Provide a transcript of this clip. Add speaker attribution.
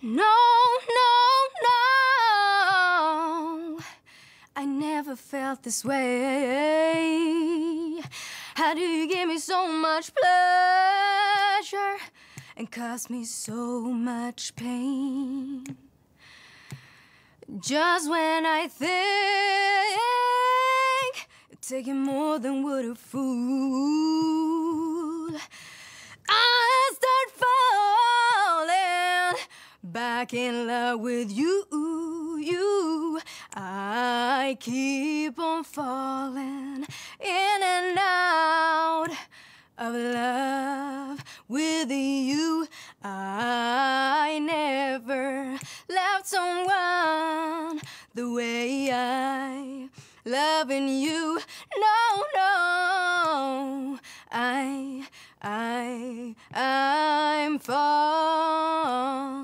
Speaker 1: No, no, no. I never felt this way. How do you give me so much pleasure and cause me so much pain? Just when I think you're taking more than what a fool. I Back in love with you, you. I keep on falling in and out of love with you. I never loved someone the way I loving you. No, no, I, I, I'm falling.